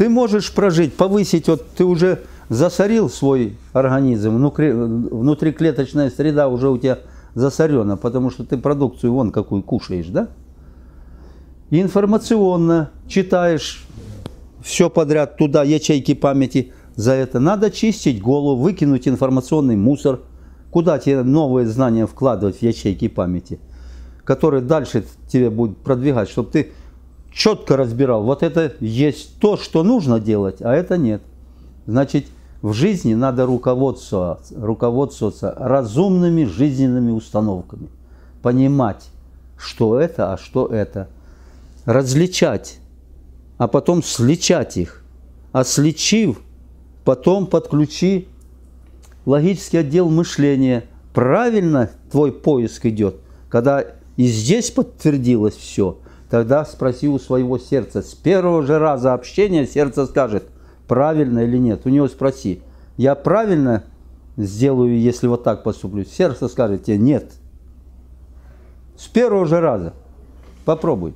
ты можешь прожить, повысить, вот ты уже засорил свой организм, внутри, внутриклеточная среда уже у тебя засорена, потому что ты продукцию вон какую кушаешь, да? информационно читаешь все подряд, туда ячейки памяти за это. Надо чистить голову, выкинуть информационный мусор. Куда тебе новые знания вкладывать в ячейки памяти, которые дальше тебе будут продвигать, чтобы ты четко разбирал, вот это есть то, что нужно делать, а это нет. Значит, в жизни надо руководствоваться, руководствоваться разумными жизненными установками, понимать, что это, а что это, различать, а потом сличать их, а сличив, потом подключи логический отдел мышления. Правильно твой поиск идет, когда и здесь подтвердилось все – Тогда спроси у своего сердца. С первого же раза общения сердце скажет, правильно или нет. У него спроси, я правильно сделаю, если вот так поступлю? Сердце скажет тебе, нет. С первого же раза. Попробуй.